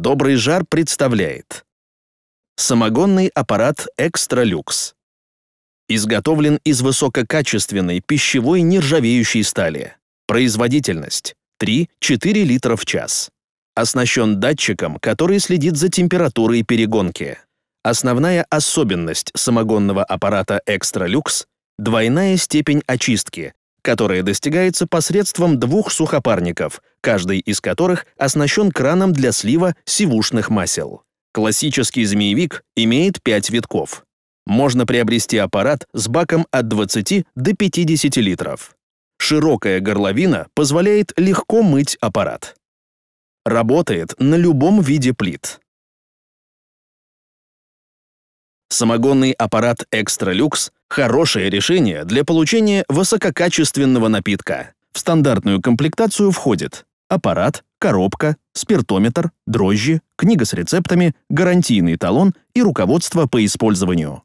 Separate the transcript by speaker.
Speaker 1: Добрый жар представляет Самогонный аппарат «Экстралюкс». Изготовлен из
Speaker 2: высококачественной пищевой нержавеющей стали. Производительность 3-4 литра в час. Оснащен датчиком, который следит за температурой перегонки. Основная особенность самогонного аппарата «Экстралюкс» — двойная степень очистки которое достигается посредством двух сухопарников, каждый из которых оснащен краном для слива сивушных масел. Классический змеевик имеет 5 витков. Можно приобрести аппарат с баком от 20 до 50 литров. Широкая горловина позволяет легко мыть аппарат.
Speaker 1: Работает на любом виде плит. Самогонный аппарат «Экстра Люкс» Хорошее решение для
Speaker 2: получения высококачественного напитка. В стандартную комплектацию входит аппарат, коробка, спиртометр, дрожжи, книга с рецептами, гарантийный талон
Speaker 1: и руководство по использованию.